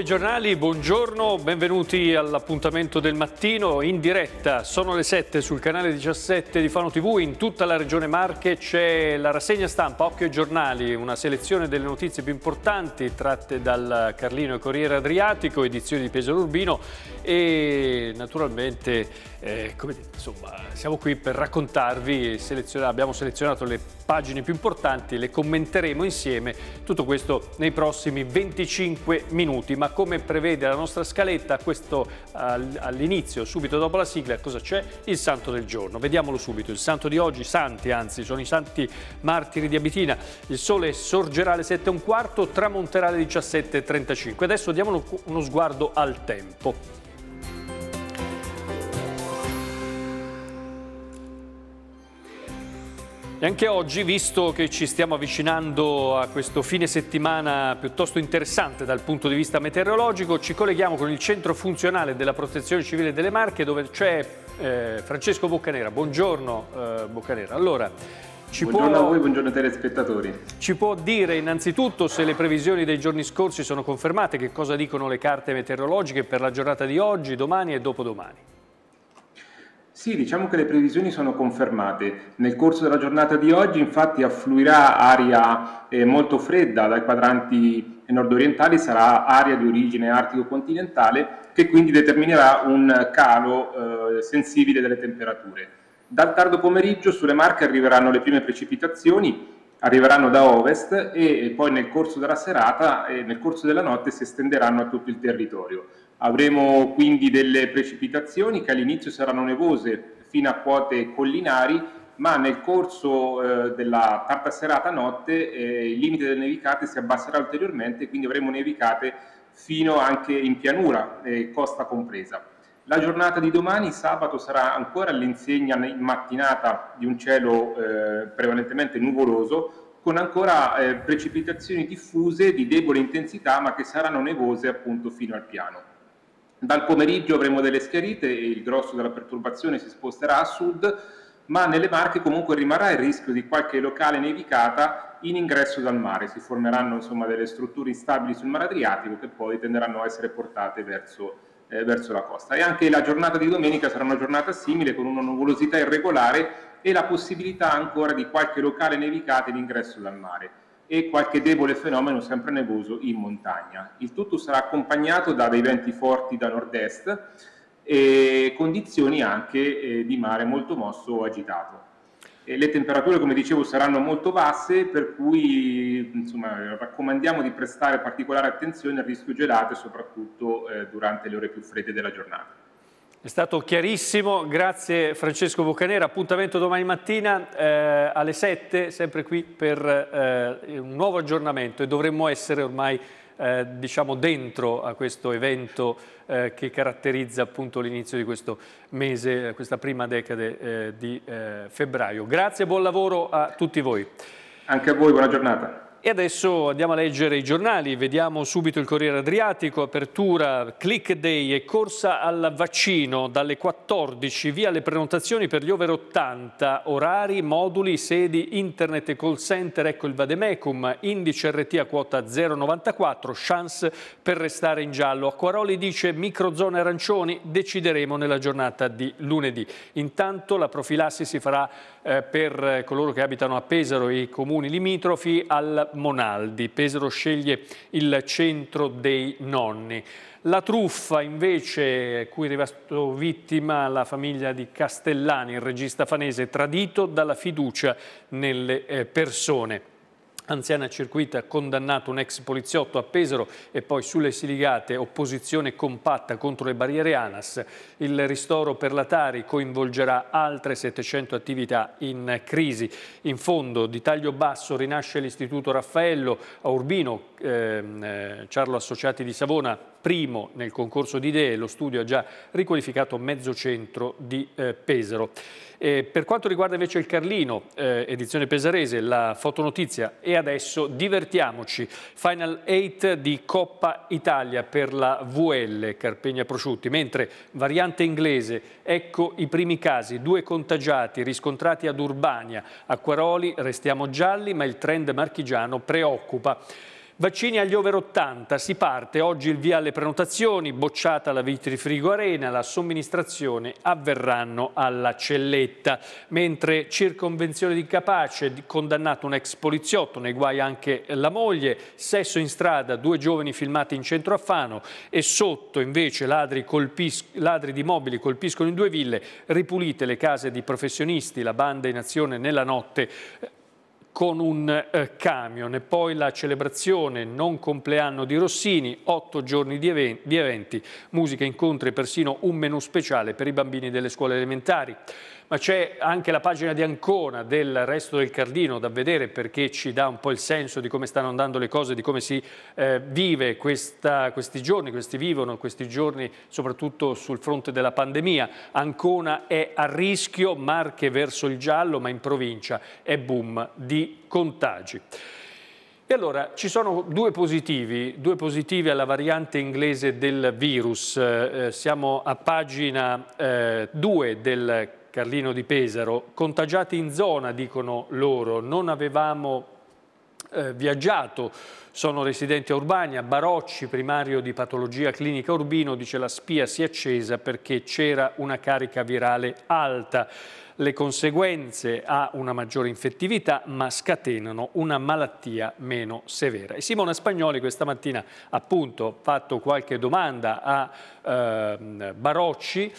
e giornali, buongiorno, benvenuti all'appuntamento del mattino in diretta. Sono le 7 sul canale 17 di Fano TV, in tutta la regione Marche c'è la rassegna stampa Occhio e giornali, una selezione delle notizie più importanti tratte dal Carlino e Corriere Adriatico, edizione di Pesaro Urbino e naturalmente eh, dite, insomma, siamo qui per raccontarvi, selezion abbiamo selezionato le pagine più importanti, le commenteremo insieme, tutto questo nei prossimi 25 minuti, ma come prevede la nostra scaletta all'inizio, subito dopo la sigla, cosa c'è? Il santo del giorno, vediamolo subito, il santo di oggi, santi anzi, sono i santi martiri di Abitina, il sole sorgerà alle 7 e un quarto, tramonterà alle 17.35, adesso diamo uno sguardo al tempo. E anche oggi, visto che ci stiamo avvicinando a questo fine settimana piuttosto interessante dal punto di vista meteorologico, ci colleghiamo con il centro funzionale della Protezione Civile delle Marche dove c'è eh, Francesco Boccanera. Buongiorno eh, Boccanera. Allora, ci buongiorno può, a voi, buongiorno ai telespettatori. Ci può dire innanzitutto se le previsioni dei giorni scorsi sono confermate, che cosa dicono le carte meteorologiche per la giornata di oggi, domani e dopodomani? Sì, diciamo che le previsioni sono confermate. Nel corso della giornata di oggi infatti affluirà aria eh, molto fredda dai quadranti nordorientali, sarà aria di origine artico-continentale che quindi determinerà un calo eh, sensibile delle temperature. Dal tardo pomeriggio sulle Marche arriveranno le prime precipitazioni, arriveranno da ovest e poi nel corso della serata e nel corso della notte si estenderanno a tutto il territorio. Avremo quindi delle precipitazioni che all'inizio saranno nevose fino a quote collinari, ma nel corso eh, della tarda serata notte eh, il limite delle nevicate si abbasserà ulteriormente, quindi avremo nevicate fino anche in pianura, eh, costa compresa. La giornata di domani, sabato, sarà ancora all'insegna in mattinata di un cielo eh, prevalentemente nuvoloso, con ancora eh, precipitazioni diffuse di debole intensità, ma che saranno nevose appunto fino al piano. Dal pomeriggio avremo delle schiarite e il grosso della perturbazione si sposterà a sud, ma nelle Marche comunque rimarrà il rischio di qualche locale nevicata in ingresso dal mare. Si formeranno insomma, delle strutture instabili sul mare Adriatico che poi tenderanno a essere portate verso, eh, verso la costa. E anche la giornata di domenica sarà una giornata simile con una nuvolosità irregolare e la possibilità ancora di qualche locale nevicata in ingresso dal mare e qualche debole fenomeno sempre nevoso in montagna. Il tutto sarà accompagnato da dei venti forti da nord-est e condizioni anche eh, di mare molto mosso o agitato. E le temperature, come dicevo, saranno molto basse, per cui insomma, raccomandiamo di prestare particolare attenzione al rischio gelate, soprattutto eh, durante le ore più fredde della giornata. È stato chiarissimo, grazie Francesco Boccanera, appuntamento domani mattina eh, alle 7, sempre qui per eh, un nuovo aggiornamento e dovremmo essere ormai eh, diciamo dentro a questo evento eh, che caratterizza appunto l'inizio di questo mese, questa prima decade eh, di eh, febbraio. Grazie e buon lavoro a tutti voi. Anche a voi, buona giornata. E adesso andiamo a leggere i giornali, vediamo subito il Corriere Adriatico, apertura, click day e corsa al vaccino dalle 14, via le prenotazioni per gli over 80, orari, moduli, sedi, internet e call center, ecco il Vademecum, indice RT a quota 0,94, chance per restare in giallo. Acquaroli dice microzone arancioni, decideremo nella giornata di lunedì. Intanto la profilassi si farà eh, per eh, coloro che abitano a Pesaro e i comuni limitrofi al Monaldi. Pesaro sceglie il centro dei nonni. La truffa invece cui è rimasto vittima la famiglia di Castellani, il regista fanese, tradito dalla fiducia nelle eh, persone anziana circuita condannato un ex poliziotto a Pesaro e poi sulle Siligate opposizione compatta contro le barriere ANAS. Il ristoro per la Tari coinvolgerà altre 700 attività in crisi. In fondo di taglio basso rinasce l'Istituto Raffaello a Urbino, ehm, eh, Ciarlo Associati di Savona, primo nel concorso di idee, lo studio ha già riqualificato mezzo centro di eh, Pesaro. E per quanto riguarda invece il Carlino, eh, edizione pesarese, la fotonotizia è adesso divertiamoci. Final 8 di Coppa Italia per la VL Carpegna Prosciutti, mentre variante inglese, ecco i primi casi, due contagiati riscontrati ad Urbania, a Quaroli restiamo gialli ma il trend marchigiano preoccupa. Vaccini agli over 80, si parte oggi il via alle prenotazioni, bocciata la Vitrifrigo Arena, la somministrazione avverranno alla celletta, mentre circonvenzione di Capace, condannato un ex poliziotto, nei guai anche la moglie, sesso in strada, due giovani filmati in centro a Fano e sotto invece ladri, ladri di mobili colpiscono in due ville, ripulite le case di professionisti, la banda in azione nella notte con un eh, camion e poi la celebrazione non compleanno di Rossini, otto giorni di, eventi, di eventi musica, incontri e persino un menù speciale per i bambini delle scuole elementari ma c'è anche la pagina di Ancona del resto del Cardino da vedere perché ci dà un po' il senso di come stanno andando le cose, di come si eh, vive questa, questi giorni, questi vivono questi giorni soprattutto sul fronte della pandemia. Ancona è a rischio, Marche verso il giallo, ma in provincia è boom di contagi. E allora ci sono due positivi, due positivi alla variante inglese del virus. Eh, eh siamo a pagina 2 eh, del Carlino di Pesaro, contagiati in zona, dicono loro, non avevamo eh, viaggiato, sono residenti a Urbania, Barocci, primario di patologia clinica Urbino, dice la spia si è accesa perché c'era una carica virale alta. Le conseguenze ha una maggiore infettività ma scatenano una malattia meno severa. E Simona Spagnoli questa mattina appunto ha fatto qualche domanda a eh, Barocci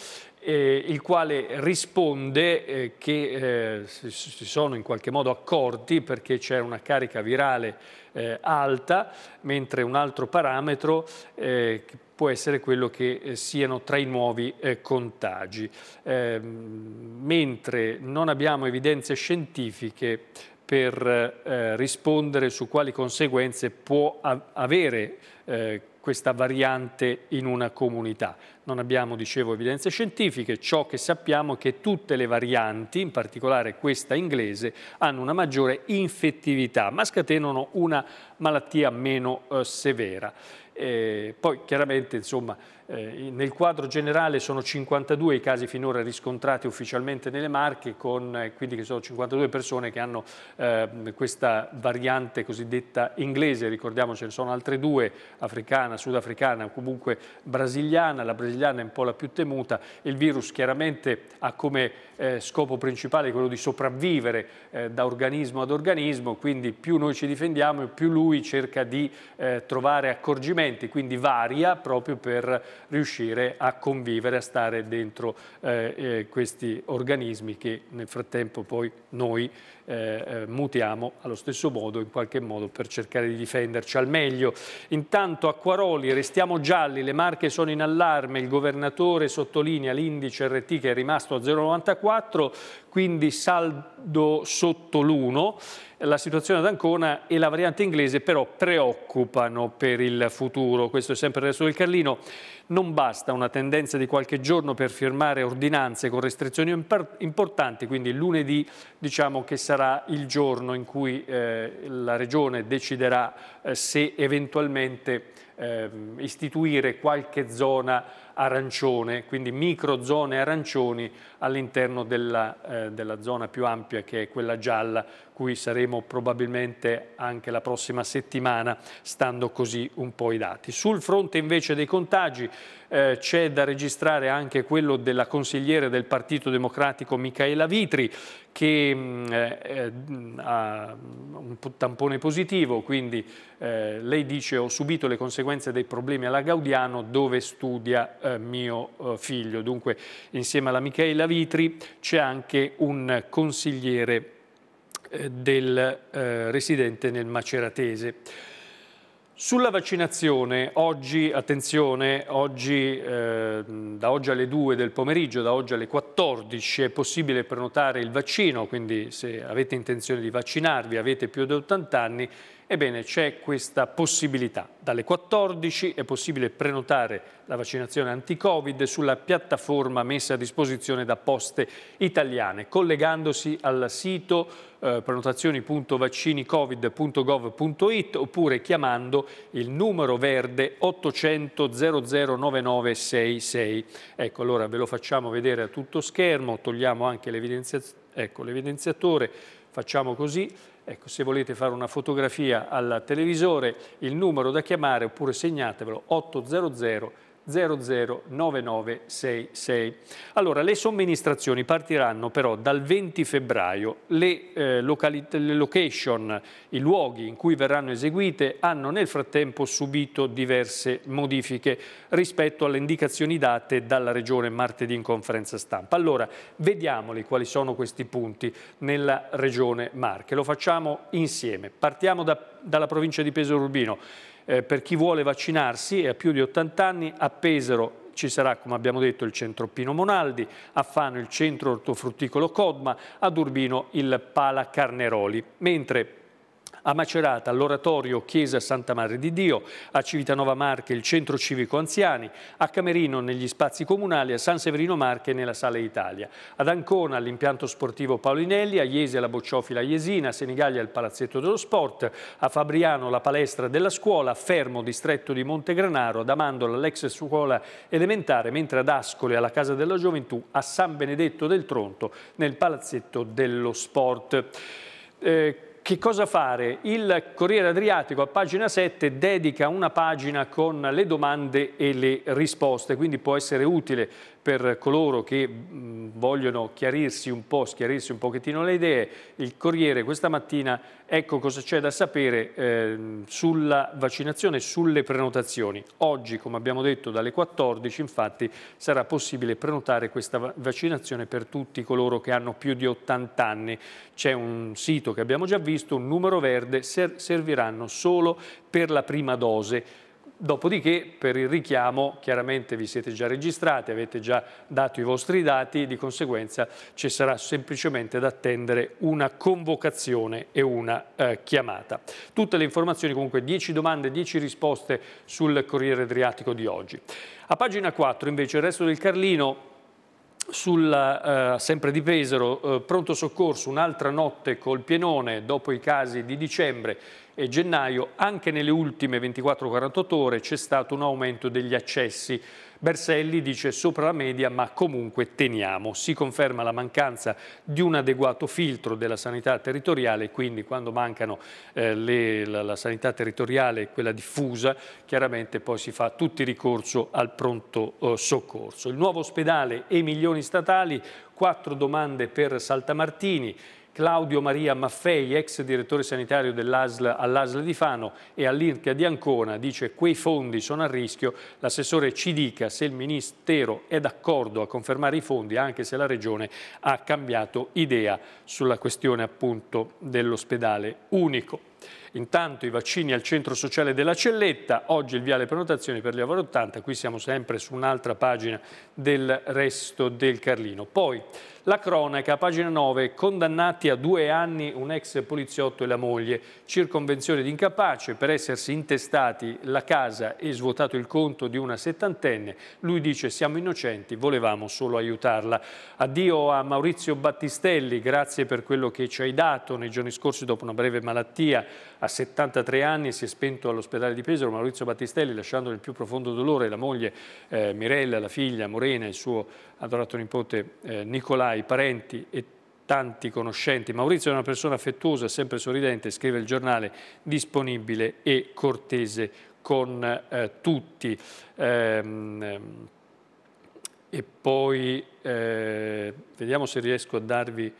eh, il quale risponde eh, che eh, si sono in qualche modo accorti perché c'è una carica virale eh, alta, mentre un altro parametro eh, può essere quello che eh, siano tra i nuovi contagi. Ehm, mentre non abbiamo evidenze scientifiche per rispondere su quali conseguenze può avere eh, questa variante in una comunità. Non abbiamo, dicevo, evidenze scientifiche, ciò che sappiamo è che tutte le varianti, in particolare questa inglese, hanno una maggiore infettività, ma scatenano una malattia meno eh, severa. Eh, poi chiaramente insomma, eh, nel quadro generale sono 52 i casi finora riscontrati ufficialmente nelle Marche, con, eh, quindi che sono 52 persone che hanno ehm, questa variante cosiddetta inglese, ricordiamo ce ne sono altre due, africana, sudafricana, o comunque brasiliana, la brasiliana è un po' la più temuta, il virus chiaramente ha come eh, scopo principale quello di sopravvivere eh, da organismo ad organismo, quindi più noi ci difendiamo e più lui cerca di eh, trovare accorgimenti, quindi varia proprio per riuscire a convivere, a stare dentro eh, eh, questi organismi che nel frattempo poi noi eh, mutiamo allo stesso modo in qualche modo per cercare di difenderci al meglio. Intanto Intanto a Quaroli restiamo gialli, le marche sono in allarme, il governatore sottolinea l'indice RT che è rimasto a 0,94, quindi saldo sotto l'1 la situazione ad Ancona e la variante inglese però preoccupano per il futuro. Questo è sempre il resto del Carlino. Non basta una tendenza di qualche giorno per firmare ordinanze con restrizioni importanti, quindi lunedì diciamo che sarà il giorno in cui eh, la Regione deciderà eh, se eventualmente ehm, istituire qualche zona arancione, quindi micro zone arancioni all'interno della, eh, della zona più ampia che è quella gialla, cui saremo probabilmente anche la prossima settimana, stando così un po' i dati. Sul fronte invece dei contagi eh, c'è da registrare anche quello della consigliere del Partito Democratico Michaela Vitri, che mm, eh, eh mm, ha un tampone positivo, quindi eh, lei dice ho subito le conseguenze dei problemi alla Gaudiano dove studia eh, mio eh, figlio. Dunque insieme alla Michaela Vitri c'è anche un consigliere eh, del residente nel Maceratese. Sulla vaccinazione, oggi, attenzione, oggi, eh, da oggi alle 2 del pomeriggio, da oggi alle 14 è possibile prenotare il vaccino, quindi se avete intenzione di vaccinarvi, avete più di 80 anni, ebbene c'è questa possibilità. Dalle 14 è possibile prenotare la vaccinazione anti-Covid sulla piattaforma messa a disposizione da Poste Italiane, collegandosi al sito eh, prenotazioni.vaccinicovid.gov.it oppure chiamando il numero verde 800 009966. Ecco, allora ve lo facciamo vedere a tutto schermo, togliamo anche ecco, l'evidenziatore, ecco, facciamo così. Ecco, se volete fare una fotografia al televisore, il numero da chiamare oppure segnatevelo 800 009966. 009966. Allora, le somministrazioni partiranno però dal 20 febbraio. Le, eh, le location, i luoghi in cui verranno eseguite, hanno nel frattempo subito diverse modifiche rispetto alle indicazioni date dalla Regione martedì in conferenza stampa. Allora, vediamoli quali sono questi punti nella Regione Marche. Lo facciamo insieme. Partiamo da, dalla provincia di Pesaro Urbino eh, per chi vuole vaccinarsi e ha più di 80 anni a Pesaro ci sarà, come abbiamo detto, il centro Pino Monaldi, a Fano il centro ortofrutticolo Codma, ad Urbino il Pala Carneroli, mentre a Macerata, all'oratorio Chiesa Santa Madre di Dio, a Civitanova Marche, il centro civico anziani, a Camerino negli spazi comunali, a San Severino Marche nella Sala Italia, ad Ancona all'impianto sportivo Paolinelli, a Iese alla Bocciofila Iesina, a Senigallia al Palazzetto dello Sport, a Fabriano la palestra della scuola, a Fermo distretto di Montegranaro, ad Amandola l'ex scuola elementare, mentre ad Ascoli alla Casa della Gioventù, a San Benedetto del Tronto nel Palazzetto dello Sport. Eh, che cosa fare? Il Corriere Adriatico a pagina 7 dedica una pagina con le domande e le risposte, quindi può essere utile per coloro che vogliono chiarirsi un po', schiarirsi un pochettino le idee, il Corriere questa mattina ecco cosa c'è da sapere eh, sulla vaccinazione e sulle prenotazioni. Oggi, come abbiamo detto, dalle 14 infatti sarà possibile prenotare questa vaccinazione per tutti coloro che hanno più di 80 anni. C'è un sito che abbiamo già visto, un numero verde, serviranno solo per la prima dose Dopodiché per il richiamo chiaramente vi siete già registrati, avete già dato i vostri dati, di conseguenza ci sarà semplicemente da attendere una convocazione e una eh, chiamata. Tutte le informazioni comunque, 10 domande, 10 risposte sul Corriere Adriatico di oggi. A pagina 4 invece il resto del Carlino sulla, eh, sempre di Pesaro, eh, pronto soccorso, un'altra notte col pienone dopo i casi di dicembre, e gennaio, anche nelle ultime 24-48 ore c'è stato un aumento degli accessi. Berselli dice sopra la media ma comunque teniamo. Si conferma la mancanza di un adeguato filtro della sanità territoriale, quindi quando mancano eh, le, la, la, sanità territoriale e quella diffusa, chiaramente poi si fa tutti ricorso al pronto eh, soccorso. Il nuovo ospedale e i milioni statali, quattro domande per Saltamartini, Claudio Maria Maffei, ex direttore sanitario dell'ASL all'ASL di Fano e all'IRCA di Ancona, dice che quei fondi sono a rischio. L'assessore ci dica se il Ministero è d'accordo a confermare i fondi anche se la Regione ha cambiato idea sulla questione appunto dell'ospedale unico. Intanto i vaccini al centro sociale della Celletta, oggi il viale prenotazioni per gli over 80, qui siamo sempre su un'altra pagina del resto del Carlino. Poi la cronaca, pagina 9, condannati a due anni un ex poliziotto e la moglie, circonvenzione di incapace per essersi intestati la casa e svuotato il conto di una settantenne. Lui dice siamo innocenti, volevamo solo aiutarla. Addio a Maurizio Battistelli, grazie per quello che ci hai dato nei giorni scorsi dopo una breve malattia a 73 anni si è spento all'ospedale di Pesaro Maurizio Battistelli lasciando nel più profondo dolore la moglie eh, Mirella, la figlia Morena, il suo adorato nipote eh, Nicolai, parenti e tanti conoscenti. Maurizio è una persona affettuosa, sempre sorridente, scrive il giornale, disponibile e cortese con eh, tutti. Ehm, ehm e poi eh, vediamo se riesco a darvi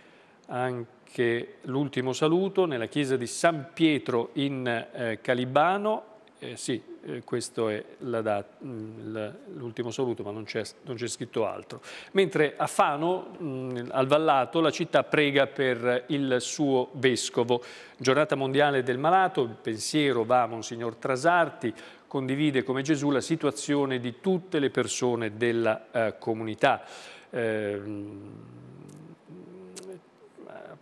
anche l'ultimo saluto nella chiesa di San Pietro in eh, Calibano. Eh, sì, eh, questo è mm, l'ultimo saluto, ma non c'è scritto altro. Mentre a Fano, mh, mm, al Vallato, la città prega per il suo vescovo. Giornata mondiale del malato, il pensiero va a Monsignor Trasarti, condivide come Gesù la situazione di tutte le persone della eh, comunità. Ehm,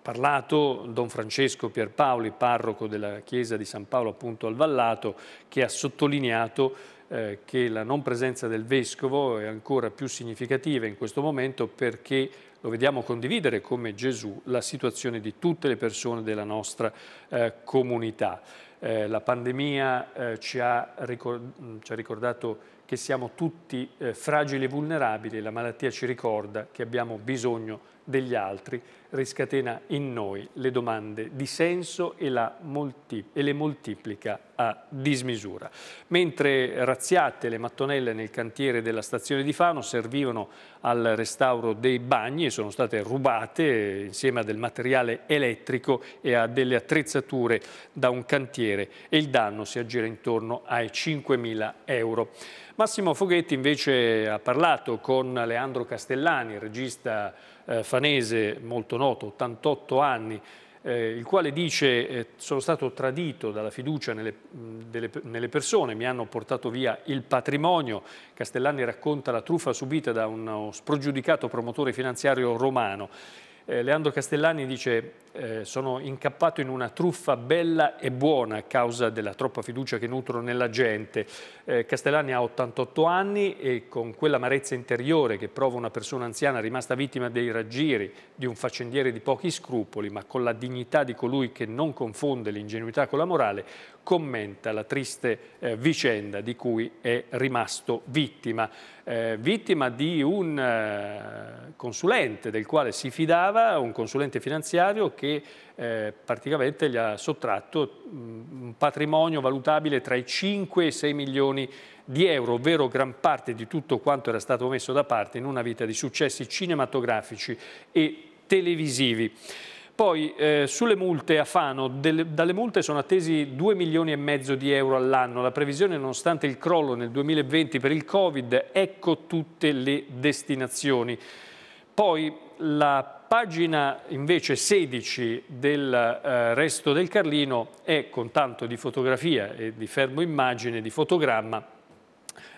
parlato Don Francesco Pierpaoli, parroco della chiesa di San Paolo appunto al Vallato, che ha sottolineato eh, che la non presenza del Vescovo è ancora più significativa in questo momento perché lo vediamo condividere come Gesù la situazione di tutte le persone della nostra eh, comunità. Eh, la pandemia eh, ci ha, mm, ci, ha ricordato che siamo tutti eh, fragili e vulnerabili, la malattia ci ricorda che abbiamo bisogno degli altri riscatena in noi le domande di senso e, e, le moltiplica a dismisura. Mentre razziate le mattonelle nel cantiere della stazione di Fano servivano al restauro dei bagni e sono state rubate insieme a del materiale elettrico e a delle attrezzature da un cantiere e il danno si aggira intorno ai 5.000 euro. Massimo Foghetti invece ha parlato con Leandro Castellani, regista eh, fanese molto noto, 88 anni, eh, il quale dice eh, sono stato tradito dalla fiducia nelle, mh, delle, nelle, persone, mi hanno portato via il patrimonio. Castellani racconta la truffa subita da uno sprogiudicato promotore finanziario romano. Eh, Leandro Castellani dice eh, sono incappato in una truffa bella e buona a causa della troppa fiducia che nutro nella gente. Eh, Castellani ha 88 anni e con quell'amarezza interiore che prova una persona anziana rimasta vittima dei raggiri di un faccendiere di pochi scrupoli, ma con la dignità di colui che non confonde l'ingenuità con la morale, commenta la triste eh, vicenda di cui è rimasto vittima. Eh, vittima di un eh, consulente del quale si fidava, un consulente finanziario che eh, praticamente gli ha sottratto mm, un patrimonio valutabile tra i 5 e i 6 milioni di euro, ovvero gran parte di tutto quanto era stato messo da parte in una vita di successi cinematografici e televisivi. Poi eh, sulle multe a Fano, delle, dalle multe sono attesi 2 milioni e mezzo di euro all'anno. La previsione, nonostante il crollo nel 2020 per il Covid, ecco tutte le destinazioni. Poi la pagina invece 16 del eh, resto del Carlino è con tanto di fotografia e di fermo immagine, di fotogramma,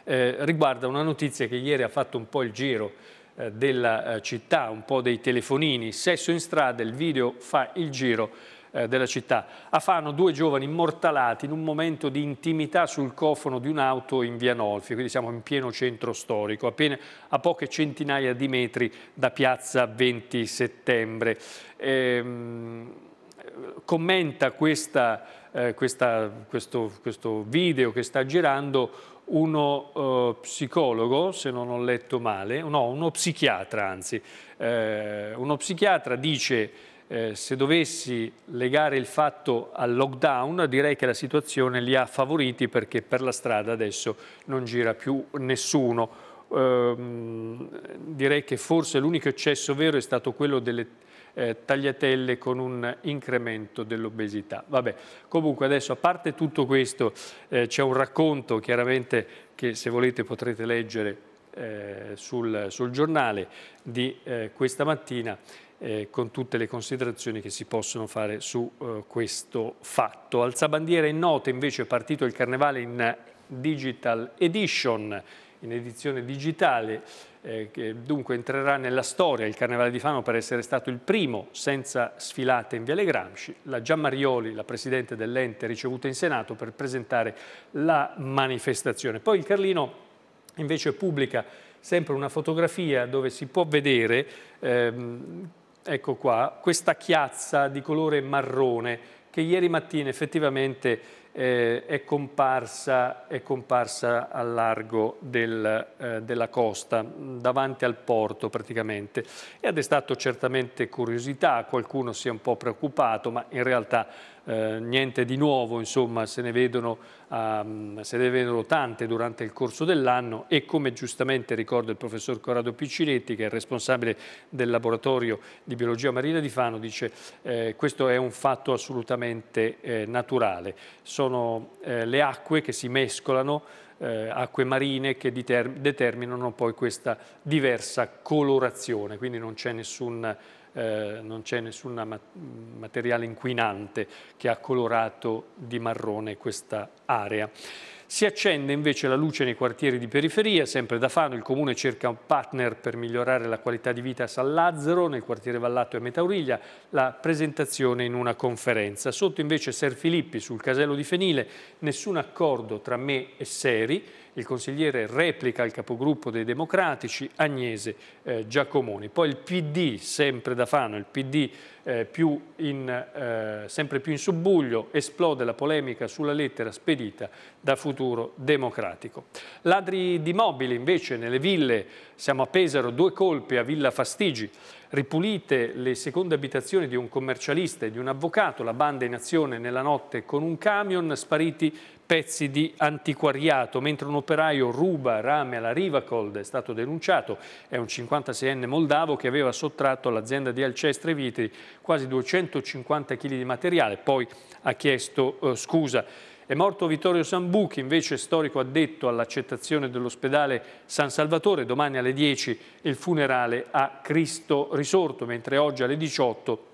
eh, riguarda una notizia che ieri ha fatto un po' il giro eh, della eh, città, un po' dei telefonini, sesso in strada, il video fa il giro eh, della città. A Fano due giovani immortalati in un momento di intimità sul cofono di un'auto in via Nolfi, quindi siamo in pieno centro storico, appena a poche centinaia di metri da piazza 20 settembre. Ehm, commenta questa, eh, questa, questo, questo video che sta girando uno eh, psicologo, se non ho letto male, no, uno psichiatra anzi, eh, uno psichiatra dice eh, se dovessi legare il fatto al lockdown direi che la situazione li ha favoriti perché per la strada adesso non gira più nessuno. Eh, direi che forse l'unico eccesso vero è stato quello delle eh, tagliatelle con un incremento dell'obesità. Vabbè, comunque adesso a parte tutto questo eh, c'è un racconto chiaramente che se volete potrete leggere eh, sul, sul, giornale di eh, questa mattina eh, con tutte le considerazioni che si possono fare su eh, questo fatto. Alzabandiera in nota invece è partito il carnevale in Digital Edition, in edizione digitale, eh, che dunque entrerà nella storia il Carnevale di Fano per essere stato il primo senza sfilate in Viale Gramsci. La Giammarioli, la presidente dell'ente, ricevuta in Senato per presentare la manifestazione. Poi il Carlino invece pubblica sempre una fotografia dove si può vedere ehm, ecco qua, questa chiazza di colore marrone che ieri mattina effettivamente eh, è, comparsa, è comparsa al largo del, eh, della costa, davanti al porto praticamente, e ha destato certamente curiosità, qualcuno si è un po' preoccupato, ma in realtà eh, niente di nuovo, insomma, se ne, vedono, um, se ne vedono tante durante il corso dell'anno e come giustamente ricorda il professor Corrado Piccinetti, che è responsabile del laboratorio di biologia marina di Fano, dice eh, questo è un fatto assolutamente eh, naturale. Sono eh, le acque che si mescolano eh, acque marine che determinano poi questa diversa colorazione, quindi non c'è nessun eh, non c'è nessun materiale inquinante che ha colorato di marrone questa area. Si accende invece la luce nei quartieri di periferia, sempre da Fano il comune cerca un partner per migliorare la qualità di vita a San Lazzaro, nel quartiere Vallato e Metauriglia, la presentazione in una conferenza. Sotto invece Ser Filippi sul casello di Fenile, nessun accordo tra me e Seri, il consigliere replica il capogruppo dei democratici Agnese eh, Giacomoni. Poi il PD, sempre da Fano, il PD eh, più in, eh, sempre più in subbuglio, esplode la polemica sulla lettera spedita da Futuro Democratico. Ladri di mobili invece nelle ville, siamo a Pesaro, due colpi a Villa Fastigi, ripulite le seconde abitazioni di un commercialista e di un avvocato, la banda in azione nella notte con un camion, spariti pezzi di antiquariato, mentre un operaio ruba rame alla Rivacold, è stato denunciato, è un 56enne moldavo che aveva sottratto all'azienda di Alcestre Vitri quasi 250 kg di materiale, poi ha chiesto eh, scusa. È morto Vittorio Sambuchi, invece storico addetto all'accettazione dell'ospedale San Salvatore, domani alle 10 il funerale a Cristo risorto, mentre oggi alle 18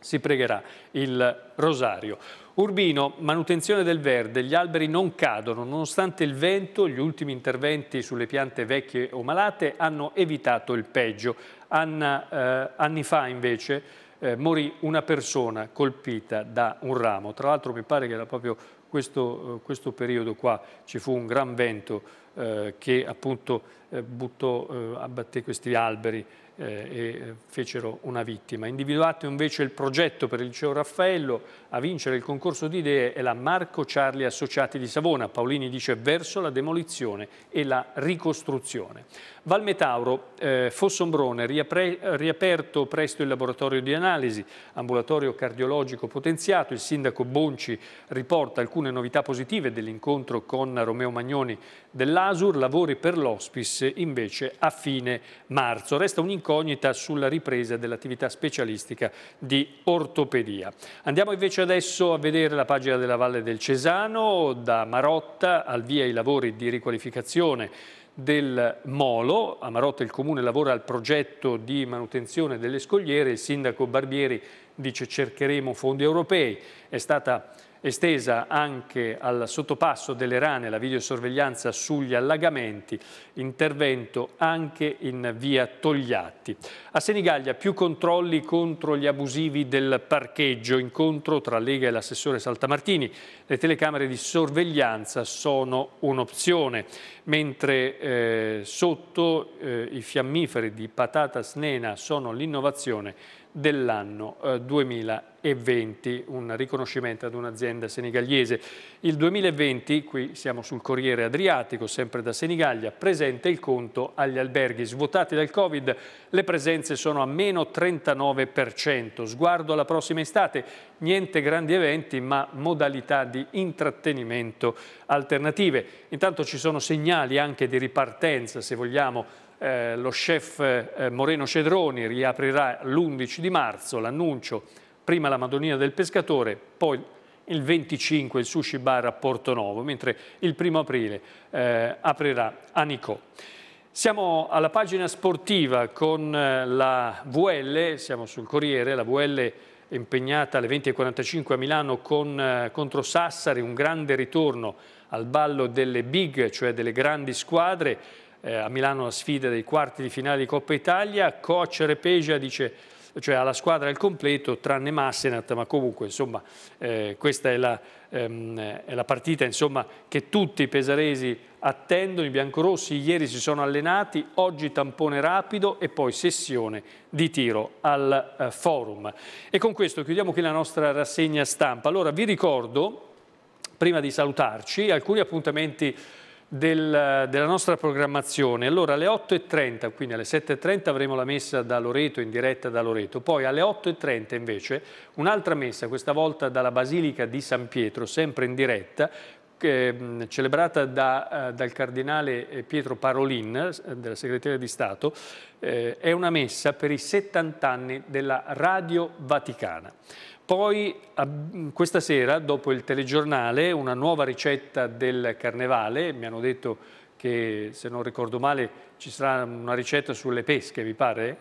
si pregherà il rosario. Urbino, manutenzione del verde, gli alberi non cadono, nonostante il vento, gli ultimi interventi sulle piante vecchie o malate hanno evitato il peggio. Anna, eh, anni fa invece eh, morì una persona colpita da un ramo, tra l'altro mi pare che era proprio questo, eh, questo periodo qua, ci fu un gran vento eh, che appunto eh, buttò, eh, abbatté questi alberi e fecero una vittima. Individuato invece il progetto per il liceo Raffaello a vincere il concorso di idee è la Marco Charli Associati di Savona. Paolini dice verso la demolizione e la ricostruzione. Valmetauro, eh, Fossombrone, riapre, riaperto presto il laboratorio di analisi, ambulatorio cardiologico potenziato. Il sindaco Bonci riporta alcune novità positive dell'incontro con Romeo Magnoni dell'Aquila l'ASUR lavori per l'Hospice invece a fine marzo. Resta un'incognita sulla ripresa dell'attività specialistica di ortopedia. Andiamo invece adesso a vedere la pagina della Valle del Cesano, da Marotta al via i lavori di riqualificazione del Molo. A Marotta il Comune lavora al progetto di manutenzione delle scogliere. Il sindaco Barbieri dice cercheremo fondi europei. È stata estesa anche al sottopasso delle rane la videosorveglianza sugli allagamenti, intervento anche in via Togliatti. A Senigallia più controlli contro gli abusivi del parcheggio, incontro tra Lega e l'assessore Saltamartini, le telecamere di sorveglianza sono un'opzione, mentre eh, sotto eh, i fiammiferi di patata snena sono l'innovazione dell'anno eh, 2020. 2020, un riconoscimento ad un'azienda senegaliese. Il 2020, qui siamo sul Corriere Adriatico, sempre da Senigallia, presenta il conto agli alberghi. Svuotati dal Covid, le presenze sono a meno 39%. Sguardo alla prossima estate, niente grandi eventi, ma modalità di intrattenimento alternative. Intanto ci sono segnali anche di ripartenza, se vogliamo, eh, lo chef eh, Moreno Cedroni riaprirà l'11 di marzo, l'annuncio prima la Madonnina del Pescatore, poi il 25 il sushi bar a Porto Novo, mentre il primo aprile eh, aprirà a Nicò. Siamo alla pagina sportiva con eh, la VL, siamo sul Corriere, la VL impegnata alle 20.45 a Milano con, eh, contro Sassari, un grande ritorno al ballo delle big, cioè delle grandi squadre, eh, a Milano la sfida dei quarti di finale di Coppa Italia, coach Repegia dice cioè alla squadra al completo tranne Massenat, ma comunque insomma, eh, questa è la, ehm, è la partita insomma, che tutti i pesaresi attendono, i biancorossi ieri si sono allenati, oggi tampone rapido e poi sessione di tiro al eh, forum. E con questo chiudiamo qui la nostra rassegna stampa. Allora vi ricordo, prima di salutarci, alcuni appuntamenti del, della nostra programmazione. Allora alle 8.30, quindi alle 7.30 avremo la messa da Loreto, in diretta da Loreto, poi alle 8.30 invece un'altra messa, questa volta dalla Basilica di San Pietro, sempre in diretta, eh, celebrata da, eh, dal cardinale eh, Pietro Parolin, della segreteria di Stato, è una messa per i 70 anni della Radio Vaticana. Poi questa sera, dopo il telegiornale, una nuova ricetta del carnevale, mi hanno detto che se non ricordo male ci sarà una ricetta sulle pesche, vi pare?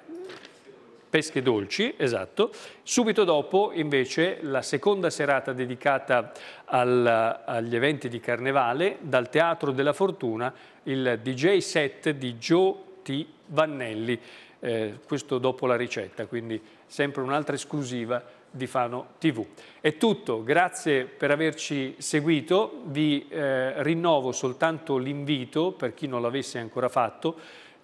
Pesche Dolci, esatto. Subito dopo invece la seconda serata dedicata al, agli eventi di Carnevale, dal Teatro della Fortuna, il DJ set di Joe T. Vannelli, eh, questo dopo la ricetta, quindi sempre un'altra esclusiva di Fano TV. È tutto, grazie per averci seguito, vi eh, rinnovo soltanto l'invito per chi non l'avesse ancora fatto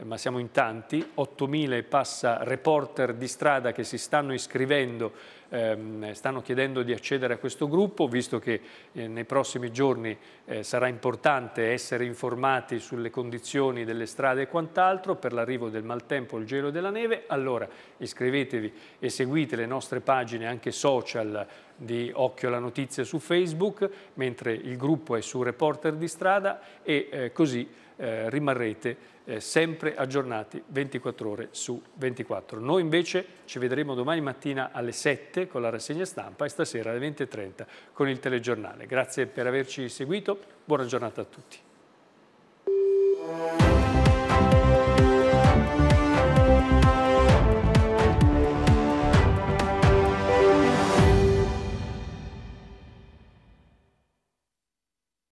ma siamo in tanti, 8.000 passa reporter di strada che si stanno iscrivendo, ehm, stanno chiedendo di accedere a questo gruppo, visto che eh, nei prossimi giorni eh, sarà importante essere informati sulle condizioni delle strade e quant'altro per l'arrivo del maltempo, il gelo e della neve, allora iscrivetevi e seguite le nostre pagine anche social di Occhio alla Notizia su Facebook, mentre il gruppo è su Reporter di Strada e eh, così eh, rimarrete eh, sempre aggiornati 24 ore su 24. Noi invece ci vedremo domani mattina alle 7 con la rassegna stampa e stasera alle 20.30 con il telegiornale. Grazie per averci seguito, buona giornata a tutti.